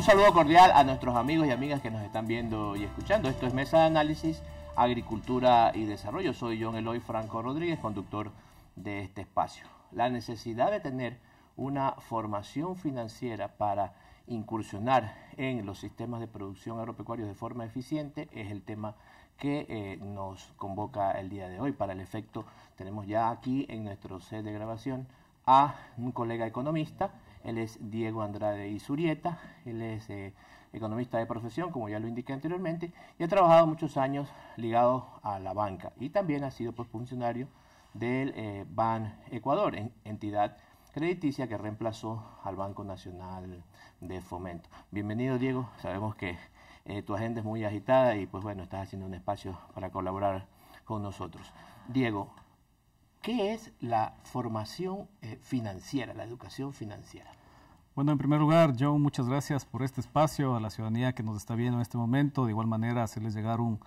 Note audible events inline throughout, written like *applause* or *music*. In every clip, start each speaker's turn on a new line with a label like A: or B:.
A: Un saludo cordial a nuestros amigos y amigas que nos están viendo y escuchando. Esto es Mesa de Análisis, Agricultura y Desarrollo. Soy John Eloy Franco Rodríguez, conductor de este espacio. La necesidad de tener una formación financiera para incursionar en los sistemas de producción agropecuarios de forma eficiente es el tema que eh, nos convoca el día de hoy. Para el efecto, tenemos ya aquí en nuestro set de grabación a un colega economista él es Diego Andrade Izurieta, él es eh, economista de profesión, como ya lo indiqué anteriormente, y ha trabajado muchos años ligado a la banca y también ha sido pues, funcionario del eh, Ban Ecuador, entidad crediticia que reemplazó al Banco Nacional de Fomento. Bienvenido Diego, sabemos que eh, tu agenda es muy agitada y pues bueno, estás haciendo un espacio para colaborar con nosotros. Diego, ¿Qué es la formación eh, financiera, la educación financiera?
B: Bueno, en primer lugar, John, muchas gracias por este espacio a la ciudadanía que nos está viendo en este momento. De igual manera, hacerles llegar un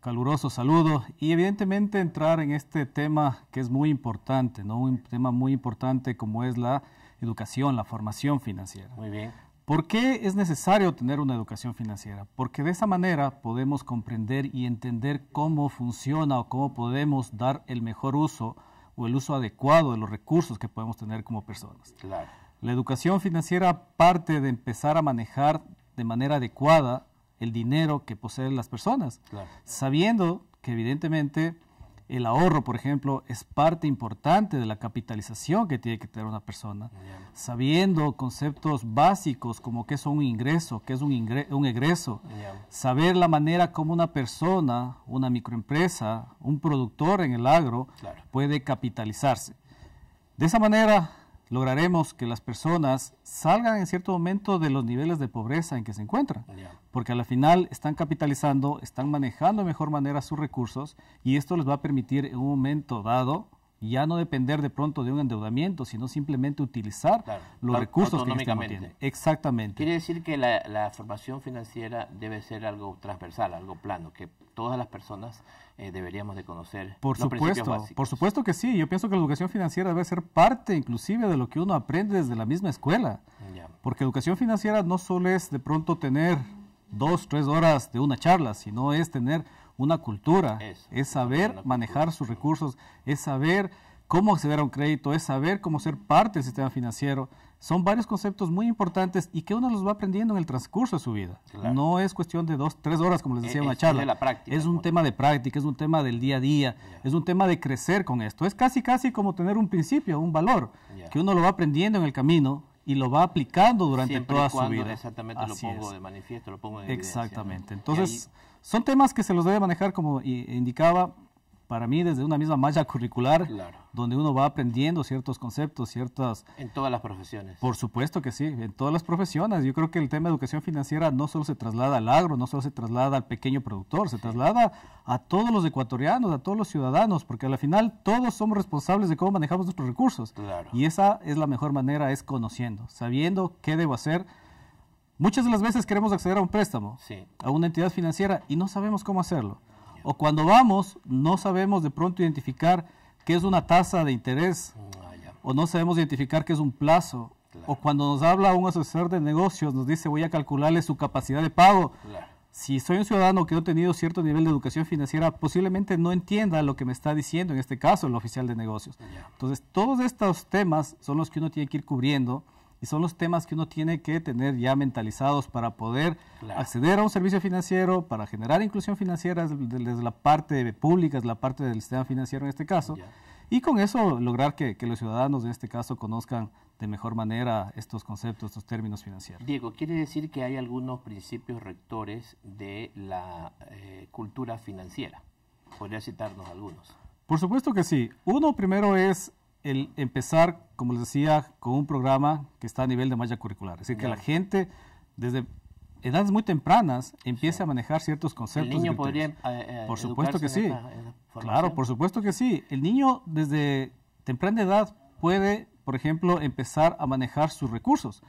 B: caluroso saludo y evidentemente entrar en este tema que es muy importante, ¿no? Un tema muy importante como es la educación, la formación financiera. Muy bien. ¿Por qué es necesario tener una educación financiera? Porque de esa manera podemos comprender y entender cómo funciona o cómo podemos dar el mejor uso o el uso adecuado de los recursos que podemos tener como personas. La educación financiera parte de empezar a manejar de manera adecuada el dinero que poseen las personas, sabiendo que evidentemente el ahorro, por ejemplo, es parte importante de la capitalización que tiene que tener una persona. Sabiendo conceptos básicos como qué es un ingreso, qué es un, ingreso, un egreso, saber la manera como una persona, una microempresa, un productor en el agro puede capitalizarse. De esa manera, lograremos que las personas salgan en cierto momento de los niveles de pobreza en que se encuentran, porque a la final están capitalizando, están manejando de mejor manera sus recursos y esto les va a permitir en un momento dado ya no depender de pronto de un endeudamiento, sino simplemente utilizar los recursos que tienen. Exactamente.
A: Quiere decir que la, formación financiera debe ser algo transversal, algo plano, que todas las personas eh, deberíamos de conocer. Por supuesto, por
B: supuesto que sí. Yo pienso que la educación financiera debe ser parte inclusive de lo que uno aprende desde la misma escuela. Porque educación financiera no solo es de pronto tener dos, tres horas de una charla, sino es tener una cultura, es saber manejar sus recursos, es saber cómo acceder a un crédito, es saber cómo ser parte del sistema financiero, son varios conceptos muy importantes y que uno los va aprendiendo en el transcurso de su vida. No es cuestión de dos, tres horas, como les e-, decía, una charla. De la práctica, es un pues. tema de práctica, es un tema del día a día, es un tema de crecer con esto. Es casi, casi como tener un principio, un valor, que uno lo va aprendiendo en el camino y lo va aplicando durante toda su vida. Exactamente, lo pongo de
A: manifiesto, lo pongo en Exactamente.
B: Entonces, son temas que se los debe manejar, como indicaba, para mí desde una misma malla curricular, donde uno va aprendiendo ciertos conceptos, ciertas...
A: En todas las profesiones. Por
B: supuesto que sí, en todas las profesiones. Yo creo que el tema de educación financiera no solo se traslada al agro, no solo se traslada al pequeño productor, se traslada a todos los ecuatorianos, a todos los ciudadanos, porque al final todos somos responsables de cómo manejamos nuestros recursos. Y esa es la mejor manera, es conociendo, sabiendo qué debo hacer. Muchas de las veces queremos acceder a un préstamo, a una entidad financiera y no sabemos cómo hacerlo. O cuando vamos, no sabemos de pronto identificar qué es una tasa de interés. Ah, o no sabemos identificar qué es un plazo. O cuando nos habla un asesor de negocios, nos dice voy a calcularle su capacidad de pago. Si soy un ciudadano que no ha tenido cierto nivel de educación financiera, posiblemente no entienda lo que me está diciendo, en este caso el oficial de negocios. Entonces, todos estos temas son los que uno tiene que ir cubriendo y son los temas que uno tiene que tener ya mentalizados para poder acceder a un servicio financiero, para generar inclusión financiera desde la parte pública, desde la parte del sistema financiero en este caso, y con eso lograr que, los ciudadanos en este caso conozcan de mejor manera estos conceptos, estos términos financieros.
A: Diego, ¿quiere decir que hay algunos principios rectores de la eh, cultura financiera? Podría citarnos algunos.
B: Por supuesto que sí. Uno primero es el empezar, como les decía, con un programa que está a nivel de malla curricular. Es decir, que la gente desde edades muy tempranas empiece a manejar ciertos conceptos. El niño podría... Eh, eh, por supuesto que sí. claro, por supuesto que sí. El niño desde temprana edad puede, por ejemplo, empezar a manejar sus recursos.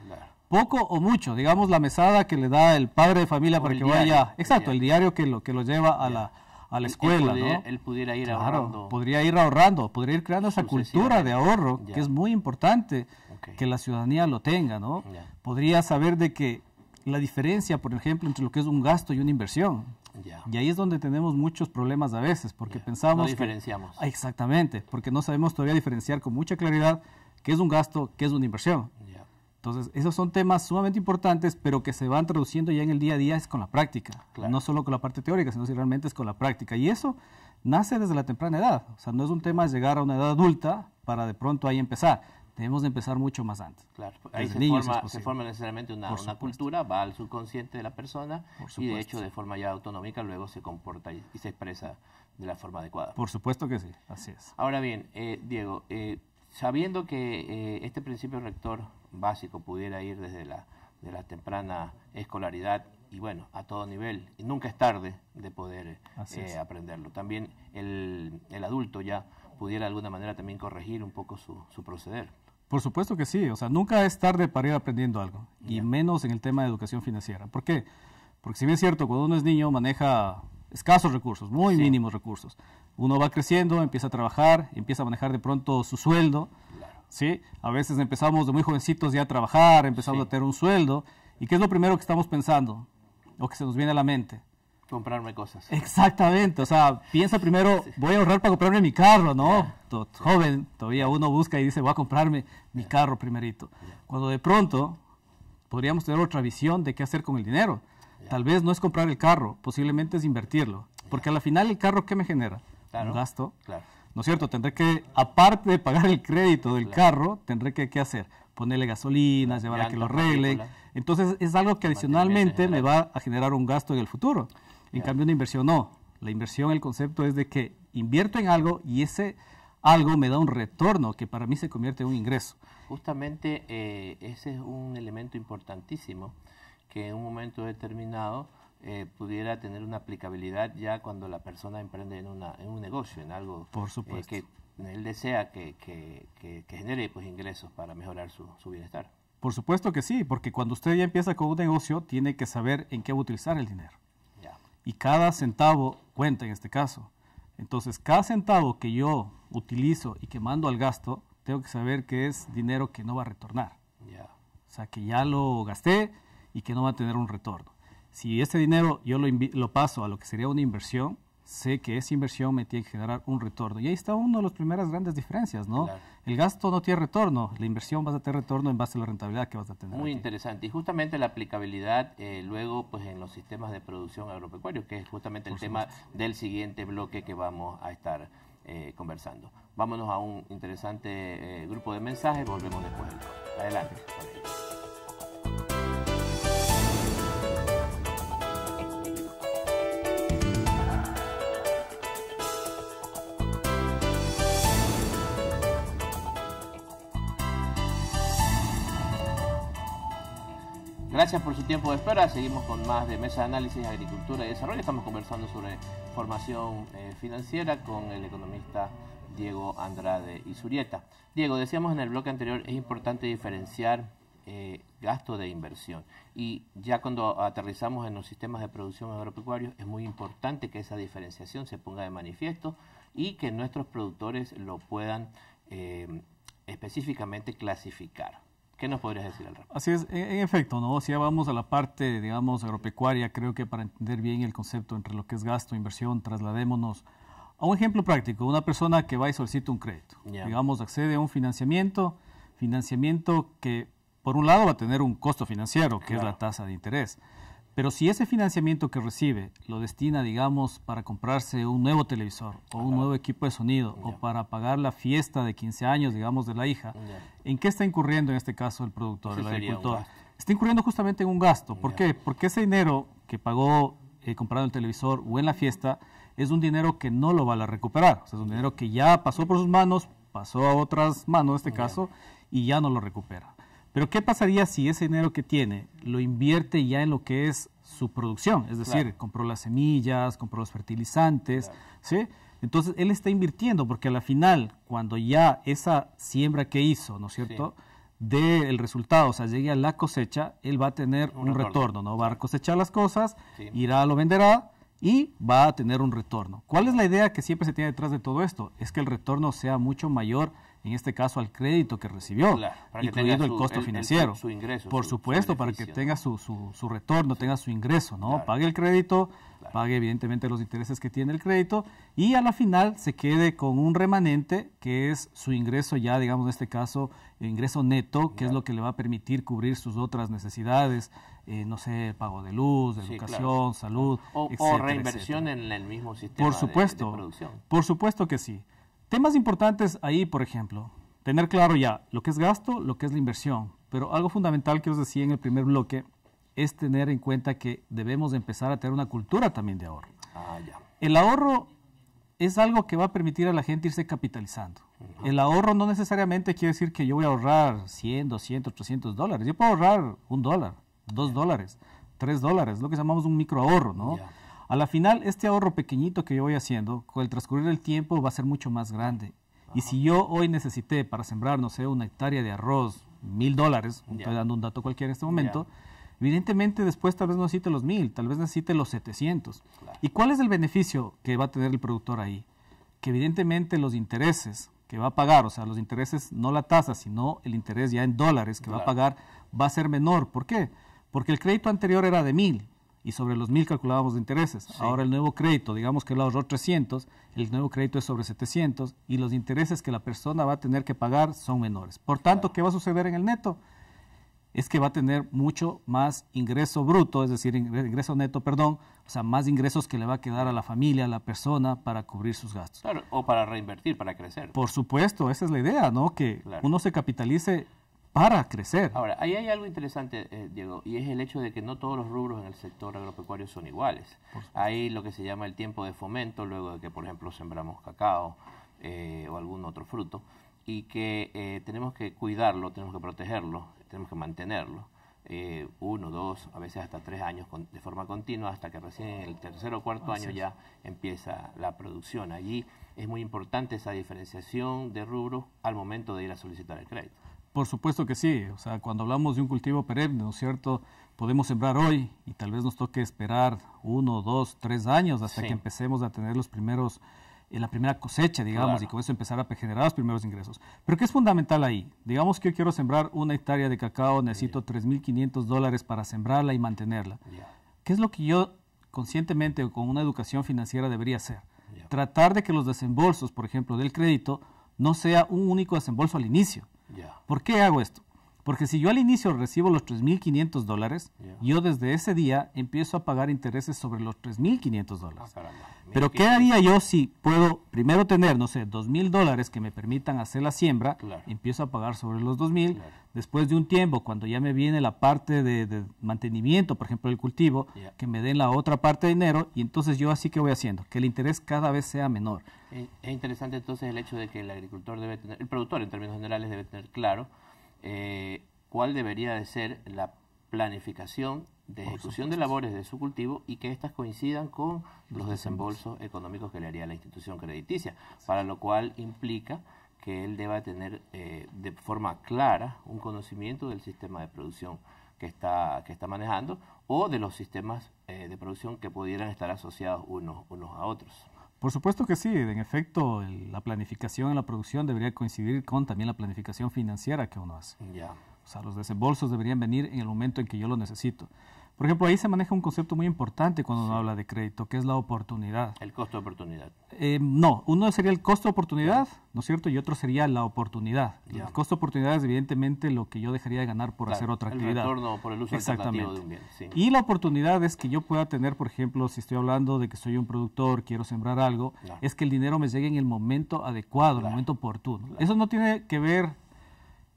B: Poco o mucho, digamos la mesada que le da el padre de familia para que vaya, exacto, el diario, que lo que lo lleva a la a la escuela, él pudiera, ¿no?
A: Él pudiera ir ahorrando.
B: Podría ir ahorrando, podría ir creando esa cultura de ahorro, que es muy importante que la ciudadanía lo tenga, ¿no? Podría saber de que la diferencia, por ejemplo, entre lo que es un gasto y una inversión. Y ahí es donde tenemos muchos problemas a veces, porque pensamos... No diferenciamos. exactamente, porque no sabemos todavía diferenciar con mucha claridad qué es un gasto, qué es una inversión. Entonces, esos son temas sumamente importantes, pero que se van traduciendo ya en el día a día es con la práctica, no solo con la parte teórica, sino si realmente es con la práctica. Y eso nace desde la temprana edad, o sea, no es un tema llegar a una edad adulta para de pronto ahí empezar Tenemos de empezar mucho más antes.
A: Claro, ahí se forma, necesariamente una, cultura, va al subconsciente de la persona y de hecho de forma ya autonómica luego se comporta y, se expresa de la forma adecuada.
B: Por supuesto que sí, así es.
A: Ahora bien, eh, Diego, eh, sabiendo que eh, este principio rector básico pudiera ir desde la, de la temprana escolaridad y bueno, a todo nivel. Y nunca es tarde de poder eh, aprenderlo. También el, adulto ya pudiera de alguna manera también corregir un poco su, proceder.
B: Por supuesto que sí, o sea, nunca es tarde para ir aprendiendo algo, y menos en el tema de educación financiera. ¿Por qué? Porque si bien es cierto, cuando uno es niño maneja escasos recursos, muy mínimos recursos. Uno va creciendo, empieza a trabajar, empieza a manejar de pronto su sueldo, ¿sí? A veces empezamos de muy jovencitos ya a trabajar, empezamos a tener un sueldo. ¿Y qué es lo primero que estamos pensando? O que se nos viene a la mente.
A: Comprarme cosas.
B: Exactamente, o sea, piensa primero, voy a ahorrar para comprarme mi carro, ¿no? Joven, todavía uno busca y dice, voy a comprarme mi carro primerito. Cuando de pronto podríamos tener otra visión de qué hacer con el dinero. Tal vez no es comprar el carro, posiblemente es invertirlo. Porque a la final el carro, ¿qué me genera? Un gasto. Claro ¿no es cierto? Tendré que, aparte de pagar el crédito del carro, tendré que, ¿qué hacer? Ponerle gasolina, llevar a que lo arregle. Entonces es algo que adicionalmente me va a generar un gasto en el futuro. En cambio, una inversión no. La inversión, el concepto es de que invierto en algo y ese algo me da un retorno que para mí se convierte en un ingreso.
A: Justamente eh, ese es un elemento importantísimo que en un momento determinado eh, pudiera tener una aplicabilidad ya cuando la persona emprende en, una, un negocio, en algo Por eh, supuesto. que él desea que, genere pues, ingresos para mejorar su, bienestar.
B: Por supuesto que sí, porque cuando usted ya empieza con un negocio, tiene que saber en qué va a utilizar el dinero. Y cada centavo cuenta en este caso. Entonces, cada centavo que yo utilizo y que mando al gasto, tengo que saber que es dinero que no va a retornar. O sea, que ya lo gasté y que no va a tener un retorno si este dinero yo lo, paso a lo que sería una inversión, sé que esa inversión me tiene que generar un retorno. Y ahí está una de las primeras grandes diferencias, ¿no? El gasto no tiene retorno, la inversión vas a tener retorno en base a la rentabilidad que vas a tener.
A: Muy interesante. Y justamente la aplicabilidad eh, luego pues en los sistemas de producción agropecuario, que es justamente el tema del siguiente bloque que vamos a estar eh, conversando. Vámonos a un interesante eh, grupo de mensajes, volvemos después. Adelante. Gracias por su tiempo de espera. Seguimos con más de Mesa de Análisis, Agricultura y Desarrollo. Estamos conversando sobre formación eh, financiera con el economista Diego Andrade y Surieta. Diego, decíamos en el bloque anterior, es importante diferenciar eh, gasto de inversión. Y ya cuando aterrizamos en los sistemas de producción agropecuarios, es muy importante que esa diferenciación se ponga de manifiesto y que nuestros productores lo puedan eh, específicamente clasificar. ¿Qué nos podrías decir al respecto?
B: Así es, e, en, efecto, ¿no? Si ya vamos a la parte, digamos, agropecuaria, creo que para entender bien el concepto entre lo que es gasto, inversión, trasladémonos a un ejemplo práctico, una persona que va y solicita un crédito, digamos, accede a un financiamiento, financiamiento que por un lado va a tener un costo financiero, que es la tasa de interés. Pero si ese financiamiento que recibe lo destina, digamos, para comprarse un nuevo televisor o un nuevo equipo de sonido o para pagar la fiesta de 15 años, digamos, de la hija, ¿en qué está incurriendo en este caso el productor, el agricultor? Está incurriendo justamente en un gasto. ¿Por qué? Porque ese dinero que pagó eh, comprando el televisor o en la fiesta es un dinero que no lo va a recuperar. es un dinero que ya pasó por sus manos, pasó a otras manos en este caso, y ya no lo recupera. Pero ¿qué pasaría si ese dinero que tiene lo invierte ya en lo que es su producción? Es decir, compró las semillas, compró los fertilizantes, ¿sí? Entonces él está invirtiendo porque a la final, cuando ya esa siembra que hizo, ¿no es cierto? dé el resultado, o sea, llegue a la cosecha, él va a tener un, retorno, ¿no? Va a cosechar las cosas, irá a lo venderá y va a tener un retorno. ¿Cuál es la idea que siempre se tiene detrás de todo esto? Es que el retorno sea mucho mayor en este caso al crédito que recibió, incluyendo el costo financiero. Por supuesto, para que tenga su, su, retorno, tenga su ingreso, ¿no? Pague el crédito, pague evidentemente los intereses que tiene el crédito y a la final se quede con un remanente que es su ingreso ya, digamos en este caso, ingreso neto, que es lo que le va a permitir cubrir sus otras necesidades, eh, no sé, pago de luz, educación, salud, o, reinversión en el mismo sistema por supuesto, de producción. Por supuesto que sí. Temas importantes ahí, por ejemplo, tener claro ya lo que es gasto, lo que es la inversión. Pero algo fundamental que os decía en el primer bloque es tener en cuenta que debemos empezar a tener una cultura también de ahorro. Ah, el ahorro es algo que va a permitir a la gente irse capitalizando. El ahorro no necesariamente quiere decir que yo voy a ahorrar 100, 200, 300 dólares. Yo puedo ahorrar un dólar, dos dólares, tres dólares, lo que llamamos un micro ahorro, ¿no? A la final, este ahorro pequeñito que yo voy haciendo, con el transcurrir del tiempo va a ser mucho más grande. Y si yo hoy necesité para sembrar, no sé, una hectárea de arroz, mil dólares, estoy dando un dato cualquiera en este momento, evidentemente después tal vez no necesite los mil, tal vez necesite los 700. ¿Y cuál es el beneficio que va a tener el productor ahí? Que evidentemente los intereses que va a pagar, o sea, los intereses, no la tasa, sino el interés ya en dólares que va a pagar, va a ser menor. ¿Por qué? Porque el crédito anterior era de mil y sobre los mil calculábamos de intereses. Ahora el nuevo crédito, digamos que el ahorró 300, el nuevo crédito es sobre 700 y los intereses que la persona va a tener que pagar son menores. Por tanto, ¿qué va a suceder en el neto? Es que va a tener mucho más ingreso bruto, es decir, ingreso neto, perdón, o sea, más ingresos que le va a quedar a la familia, a la persona, para cubrir sus gastos.
A: Claro, o para reinvertir, para crecer.
B: Por supuesto, esa es la idea, ¿no? Que uno se capitalice para crecer.
A: Ahora, ahí hay algo interesante, eh, Diego, y es el hecho de que no todos los rubros en el sector agropecuario son iguales. Hay lo que se llama el tiempo de fomento, luego de que, por ejemplo, sembramos cacao eh, o algún otro fruto, y que eh, tenemos que cuidarlo, tenemos que protegerlo, tenemos que mantenerlo. uno, dos, a veces hasta tres años de forma continua, hasta que recién en el tercer o cuarto año ya empieza la producción. Allí es muy importante esa diferenciación de rubros al momento de ir a solicitar el crédito.
B: Por supuesto que sí, o sea, cuando hablamos de un cultivo perenne, ¿no es cierto? Podemos sembrar hoy y tal vez nos toque esperar uno, dos, tres años hasta que empecemos a tener los primeros, eh, la primera cosecha, digamos, y con eso empezar a generar los primeros ingresos. Pero ¿qué es fundamental ahí? Digamos que yo quiero sembrar una hectárea de cacao, necesito mil 3.500 dólares para sembrarla y mantenerla. ¿Qué es lo que yo conscientemente o con una educación financiera debería hacer? Tratar de que los desembolsos, por ejemplo, del crédito, no sea un único desembolso al inicio ¿Por qué hago esto? Porque si yo al inicio recibo los 3.500 dólares, yo desde ese día empiezo a pagar intereses sobre los 3.500 dólares. Ah, Pero ¿qué haría yo si puedo primero tener, no sé, 2.000 dólares que me permitan hacer la siembra? Empiezo a pagar sobre los 2.000. Después de un tiempo, cuando ya me viene la parte de, mantenimiento, por ejemplo, del cultivo, que me den la otra parte de dinero, y entonces yo así que voy haciendo, que el interés cada vez sea menor.
A: Eh, es interesante entonces el hecho de que el agricultor debe tener, el productor en términos generales debe tener claro eh, cuál debería de ser la planificación de ejecución de labores de su cultivo y que éstas coincidan con los desembolsos económicos que le haría la institución crediticia, para lo cual implica que él deba tener eh, de forma clara un conocimiento del sistema de producción que está, que está manejando o de los sistemas eh, de producción que pudieran estar asociados unos, unos a otros.
B: Por supuesto que sí, en efecto, la planificación en la producción debería coincidir con también la planificación financiera que uno hace. Ya. O sea, los desembolsos deberían venir en el momento en que yo los necesito. Por ejemplo, ahí se maneja un concepto muy importante cuando uno habla de crédito, que es la oportunidad.
A: El costo de oportunidad. Eh,
B: no, uno sería el costo de oportunidad, ¿no es cierto? Y otro sería la oportunidad. El costo de oportunidad es evidentemente lo que yo dejaría de ganar por hacer otra actividad. El retorno por el uso de un bien. Y la oportunidad es que yo pueda tener, por ejemplo, si estoy hablando de que soy un productor, quiero sembrar algo, es que el dinero me llegue en el momento adecuado, en el momento oportuno. Eso no tiene que ver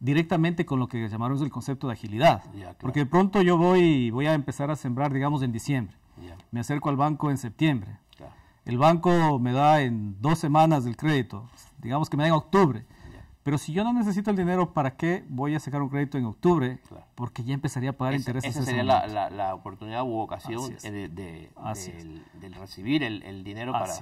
B: directamente con lo que llamamos el concepto de agilidad. Porque de pronto yo voy, voy a empezar a sembrar, digamos, en diciembre. Me acerco al banco en septiembre. El banco me da en dos semanas el crédito, digamos que me da en octubre. Pero si yo no necesito el dinero, ¿para qué voy a sacar un crédito en octubre? Porque ya empezaría a pagar intereses. Esa sería
A: la, oportunidad u ocasión eh, de, recibir el, dinero para,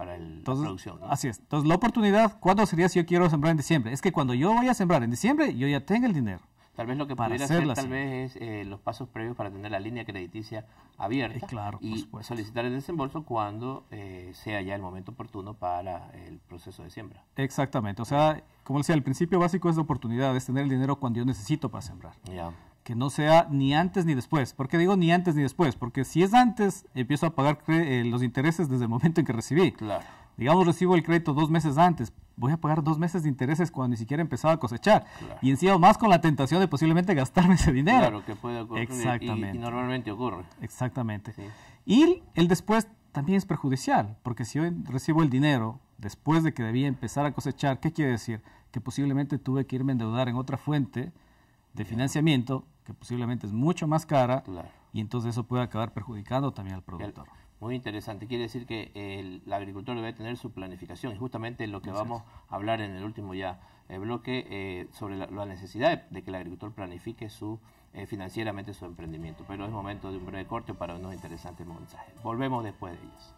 A: para producción. Así es.
B: Entonces, la oportunidad, ¿cuándo sería si yo quiero sembrar en diciembre? Es que cuando yo voy a sembrar en diciembre, yo ya tengo el dinero.
A: Tal vez lo que pudiera hacer tal vez es eh, los pasos previos para tener la línea crediticia abierta eh, claro, y solicitar el desembolso cuando eh, sea ya el momento oportuno para el proceso de siembra.
B: Exactamente, o sea, como decía, el principio básico es la oportunidad, es tener el dinero cuando yo necesito para sembrar. Que no sea ni antes ni después. ¿Por qué digo ni antes ni después? Porque si es antes, empiezo a pagar los intereses desde el momento en que recibí. Claro digamos, recibo el crédito dos meses antes, voy a pagar dos meses de intereses cuando ni siquiera empezaba a cosechar. Y encima más con la tentación de posiblemente gastarme ese dinero. Claro, que
A: puede ocurrir. Exactamente. Y, normalmente ocurre.
B: Exactamente. Y el después también es perjudicial, porque si yo recibo el dinero después de que debía empezar a cosechar, ¿qué quiere decir? Que posiblemente tuve que irme a endeudar en otra fuente de financiamiento, que posiblemente es mucho más cara, y entonces eso puede acabar perjudicando también al productor.
A: Muy interesante, quiere decir que el, agricultor debe tener su planificación y justamente lo que vamos a hablar en el último ya eh, bloque eh, sobre la, necesidad de, que el agricultor planifique su eh, financieramente su emprendimiento. Pero es momento de un breve corte para unos interesantes mensajes. Volvemos después de ellos.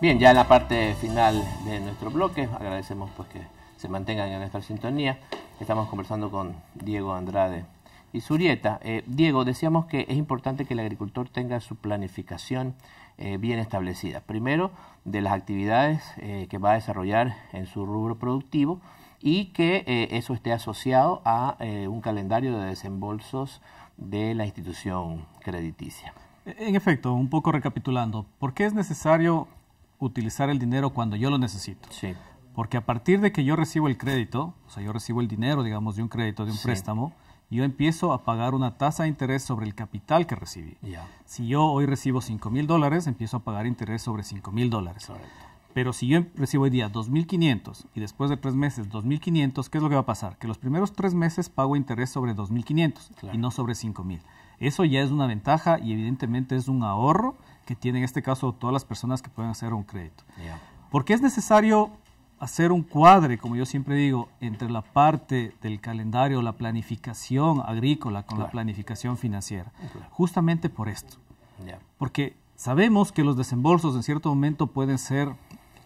A: Bien, ya en la parte final de nuestro bloque, agradecemos pues que se mantengan en nuestra sintonía. Estamos conversando con Diego Andrade y Surieta. Eh, Diego, decíamos que es importante que el agricultor tenga su planificación eh, bien establecida. Primero, de las actividades eh, que va a desarrollar en su rubro productivo y que eso esté asociado a un calendario de desembolsos de la institución crediticia.
B: En efecto, un poco recapitulando, ¿por qué es necesario utilizar el dinero cuando yo lo necesito. Porque a partir de que yo recibo el crédito, o sea, yo recibo el dinero, digamos, de un crédito, de un préstamo, yo empiezo a pagar una tasa de interés sobre el capital que recibí. Si yo hoy recibo 5 mil dólares, empiezo a pagar interés sobre 5 mil dólares. Pero si yo em, recibo hoy día 2.500 y después de tres meses 2.500, ¿qué es lo que va a pasar? Que los primeros tres meses pago interés sobre 2.500 y no sobre mil. Eso ya es una ventaja y evidentemente es un ahorro que tiene en este caso todas las personas que pueden hacer un crédito. Porque es necesario hacer un cuadre, como yo siempre digo, entre la parte del calendario, la planificación agrícola con la planificación financiera. Justamente por esto. Porque sabemos que los desembolsos en cierto momento pueden ser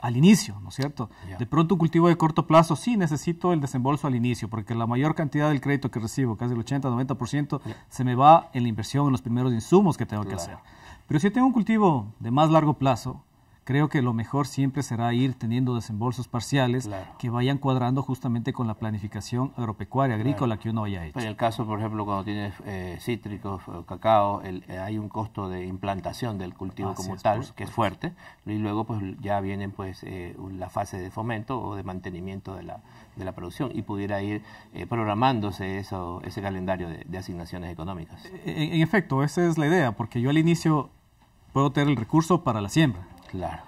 B: al inicio, ¿no es cierto? De pronto un cultivo de corto plazo, sí necesito el desembolso al inicio, porque la mayor cantidad del crédito que recibo, casi el 80-90%, se me va en la inversión, en los primeros insumos que tengo que hacer. Pero si tengo un cultivo de más largo plazo, creo que lo mejor siempre será ir teniendo desembolsos parciales que vayan cuadrando justamente con la planificación agropecuaria, agrícola que uno haya hecho.
A: En el caso, por ejemplo, cuando tienes eh, cítricos, eh, cacao, eh, hay un costo de implantación del cultivo como tal, que es fuerte, y luego pues ya vienen pues la fase de fomento o de mantenimiento de la, de la producción y pudiera ir programándose eso, ese calendario de, asignaciones económicas. E, e, en
B: efecto, esa es la idea, porque yo al inicio puedo tener el recurso para la siembra, Claro.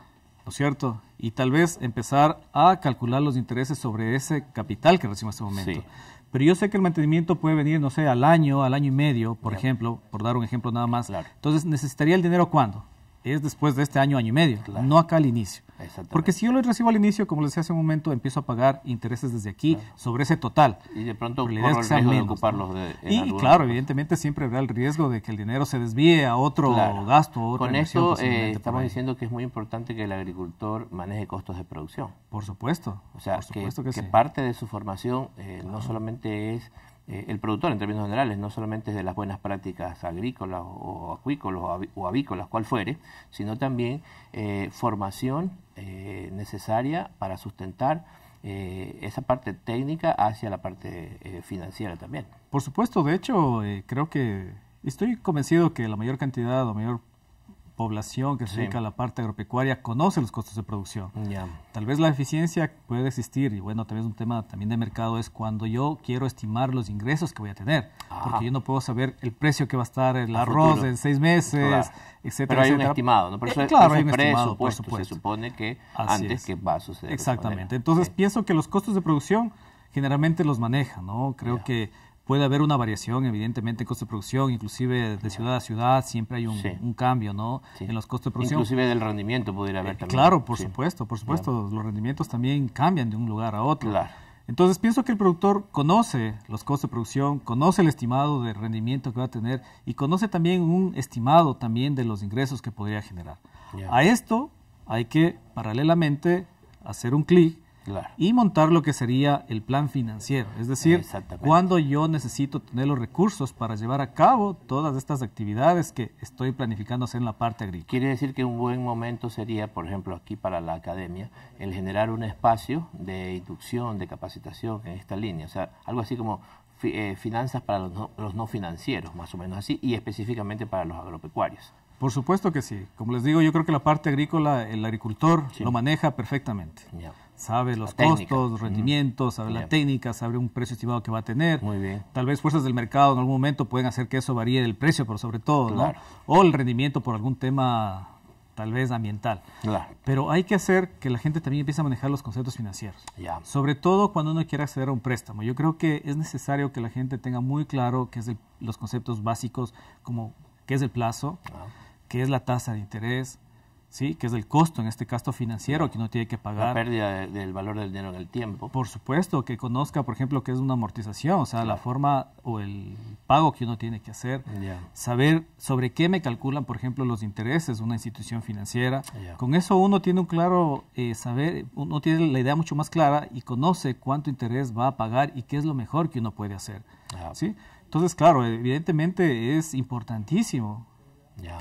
B: ¿No cierto? Y tal vez empezar a calcular los intereses sobre ese capital que recibo en este momento. Pero yo sé que el mantenimiento puede venir, no sé, al año, al año y medio, por ejemplo, por dar un ejemplo nada más. Entonces, ¿necesitaría el dinero cuándo? es después de este año, año y medio, no acá al inicio. Porque si yo lo recibo al inicio, como les decía hace un momento, empiezo a pagar intereses desde aquí sobre ese total.
A: Y de pronto la a el de ocuparlos. De, y claro,
B: evidentemente siempre habrá el riesgo de que el dinero se desvíe a otro gasto. otra Con esto eh, estamos
A: diciendo que es muy importante que el agricultor maneje costos de producción. Por supuesto. O sea, que, parte de su formación eh, no solamente es eh, el productor en términos generales, no solamente de las buenas prácticas agrícolas o acuícolas o, avícolas, cual fuere, sino también eh, formación eh, necesaria para sustentar esa parte técnica hacia la parte financiera también.
B: Por supuesto, de hecho, creo que estoy convencido que la mayor cantidad o mayor población que se dedica a la parte agropecuaria conoce los costos de producción. Tal vez la eficiencia puede existir, y bueno, tal vez un tema también de mercado es cuando yo quiero estimar los ingresos que voy a tener, porque yo no puedo saber el precio que va a estar el arroz en seis meses, etc. etcétera. Pero hay un estimado, ¿no? pero eh, eso, claro, un supuesto. Se
A: supone que antes que va a suceder. Exactamente.
B: Entonces pienso que los costos de producción generalmente los maneja, ¿no? Creo que puede haber una variación, evidentemente, en costo de producción, inclusive de ciudad a ciudad siempre hay un, cambio, ¿no? En los costos de producción. Inclusive del
A: rendimiento podría haber eh, también. Claro, por
B: supuesto, por supuesto, los rendimientos también cambian de un lugar a otro. Entonces pienso que el productor conoce los costos de producción, conoce el estimado de rendimiento que va a tener y conoce también un estimado también de los ingresos que podría generar. A esto hay que paralelamente hacer un clic y montar lo que sería el plan financiero, es decir, cuando yo necesito tener los recursos para llevar a cabo todas estas actividades
A: que estoy planificando hacer en la parte agrícola. Quiere decir que un buen momento sería, por ejemplo, aquí para la academia, el generar un espacio de inducción, de capacitación en esta línea, o sea, algo así como eh, finanzas para los no, financieros, más o menos así, y específicamente para los agropecuarios.
B: Por supuesto que sí. Como les digo, yo creo que la parte agrícola, el agricultor lo maneja perfectamente sabe los costos, los rendimientos, sabe la técnica, sabe un precio estimado que va a tener. Muy bien. Tal vez fuerzas del mercado en algún momento pueden hacer que eso varíe el precio, pero sobre todo, O el rendimiento por algún tema tal vez ambiental. Claro. Pero hay que hacer que la gente también empiece a manejar los conceptos financieros. Ya. Sobre todo cuando uno quiere acceder a un préstamo. Yo creo que es necesario que la gente tenga muy claro qué es los conceptos básicos como qué es el plazo, ah. qué es la tasa de interés, ¿sí? que es el costo, en este caso financiero, que uno tiene que pagar. La
A: pérdida del valor del dinero en el tiempo.
B: Por supuesto, que conozca, por ejemplo, qué es una amortización, o sea, la forma o el pago que uno tiene que hacer. Saber sobre qué me calculan, por ejemplo, los intereses de una institución financiera. Con eso uno tiene un claro eh, saber, uno tiene la idea mucho más clara y conoce cuánto interés va a pagar y qué es lo mejor que uno puede hacer. Entonces, claro, evidentemente es importantísimo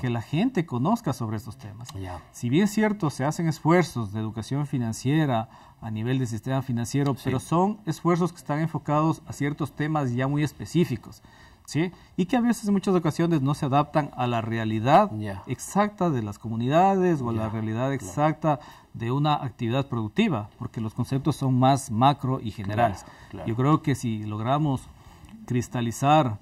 B: que la gente conozca sobre estos temas. Si bien es cierto, se hacen esfuerzos de educación financiera a nivel del sistema financiero, pero son esfuerzos que están enfocados a ciertos temas ya muy específicos. ¿Sí? Y que a veces en muchas ocasiones no se adaptan a la realidad exacta de las comunidades o a la realidad exacta de una actividad productiva, porque los conceptos son más macro y generales. Yo creo que si logramos cristalizar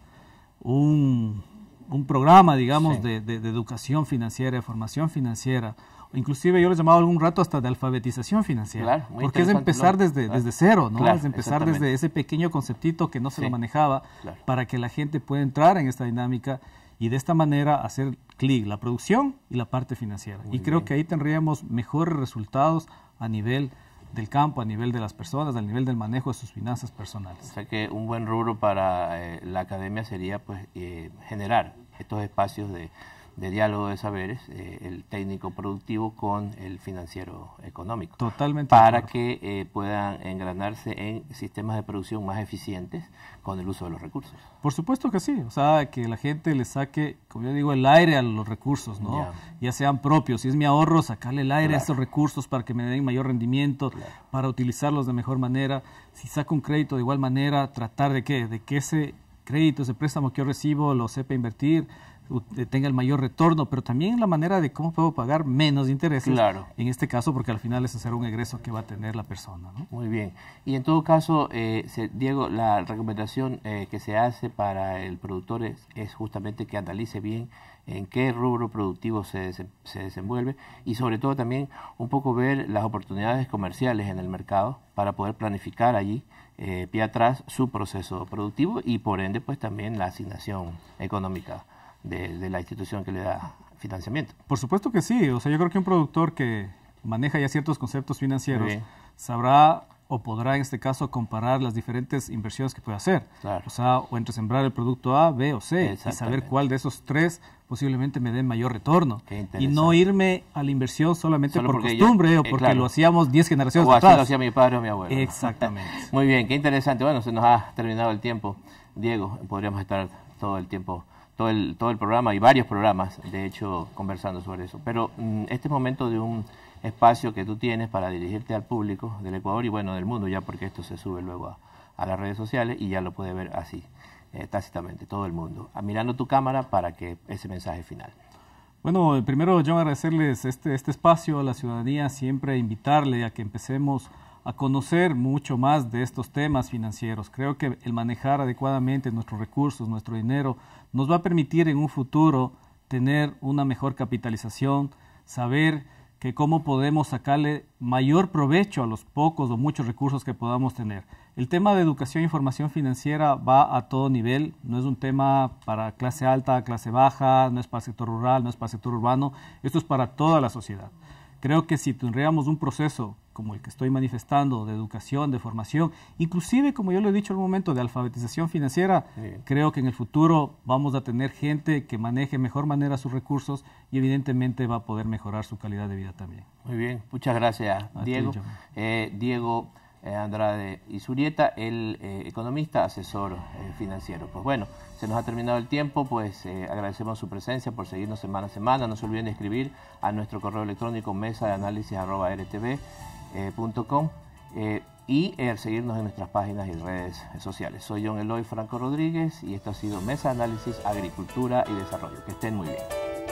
B: un un programa, digamos, de, educación financiera, de formación financiera, inclusive yo les llamaba algún rato hasta de alfabetización financiera, porque es empezar desde, ah, cero, ¿no? es empezar desde ese pequeño conceptito que no se lo manejaba para que la gente pueda entrar en esta dinámica y de esta manera hacer clic la producción y la parte financiera. y creo que ahí tendríamos mejores resultados a nivel del campo, a nivel de las personas, al nivel del manejo de sus finanzas personales.
A: O sea que un buen rubro para eh, la academia sería pues eh, generar estos espacios de de diálogo de saberes, eh, el técnico productivo con el financiero económico. Totalmente. Para que eh, puedan engranarse en sistemas de producción más eficientes con el uso de los recursos.
B: Por supuesto que sí, o sea, que la gente le saque, como yo digo, el aire a los recursos, ¿no? Ya, sean propios, si es mi ahorro, sacarle el aire a esos recursos para que me den mayor rendimiento, para utilizarlos de mejor manera. Si saco un crédito de igual manera, tratar de qué, de que ese créditos de préstamo que yo recibo lo sepa invertir, eh, tenga el mayor retorno, pero también la manera de cómo puedo pagar menos intereses. Claro. En este caso, porque al final es hacer un egreso que va a tener la persona.
A: Muy bien. Y en todo caso, eh, Diego, la recomendación eh, que se hace para el productor es, justamente que analice bien en qué rubro productivo se, se, desenvuelve y sobre todo también un poco ver las oportunidades comerciales en el mercado para poder planificar allí eh, pie atrás su proceso productivo y por ende pues también la asignación económica de, de, la institución que le da financiamiento.
B: Por supuesto que sí, o sea yo creo que un productor que maneja ya ciertos conceptos financieros sabrá o podrá en este caso comparar las diferentes inversiones que puede hacer. O sea, o entre sembrar el producto A, B o C y saber cuál de esos tres posiblemente me dé mayor retorno. Y no irme a la inversión solamente por costumbre eh, o porque lo hacíamos 10 generaciones atrás. lo hacía mi padre
A: o mi abuelo. Exactamente. *laughs* Muy bien, qué interesante. Bueno, se nos ha terminado el tiempo. Diego, podríamos estar todo el tiempo todo el, todo el programa y varios programas, de hecho, conversando sobre eso. Pero mm, este momento de un espacio que tú tienes para dirigirte al público del Ecuador y bueno, del mundo ya, porque esto se sube luego a, las redes sociales y ya lo puede ver así, eh, tácitamente, todo el mundo, ah, mirando tu cámara para que ese mensaje final.
B: Bueno, primero yo agradecerles este, este espacio a la ciudadanía, siempre invitarle a que empecemos a conocer mucho más de estos temas financieros. Creo que el manejar adecuadamente nuestros recursos, nuestro dinero, nos va a permitir en un futuro tener una mejor capitalización, saber que cómo podemos sacarle mayor provecho a los pocos o muchos recursos que podamos tener. El tema de educación e información financiera va a todo nivel, no es un tema para clase alta, clase baja, no es para sector rural, no es para sector urbano, esto es para toda la sociedad. Creo que si tendríamos un proceso como el que estoy manifestando, de educación, de formación, inclusive, como yo lo he dicho en un momento, de alfabetización financiera, creo que en el futuro vamos a tener gente que maneje mejor manera sus recursos y evidentemente va a poder mejorar su calidad de vida también. Muy bien,
A: muchas gracias, Diego. Eh, Diego eh, Andrade Isurieta, el eh, economista asesor financiero. Pues bueno, se nos ha terminado el tiempo, pues agradecemos su presencia por seguirnos semana a semana. No se olviden de escribir a nuestro correo electrónico mesa de análisis y al seguirnos en nuestras páginas y redes sociales. Soy John Eloy Franco Rodríguez y esto ha sido Mesa Análisis Agricultura y Desarrollo. Que estén muy bien.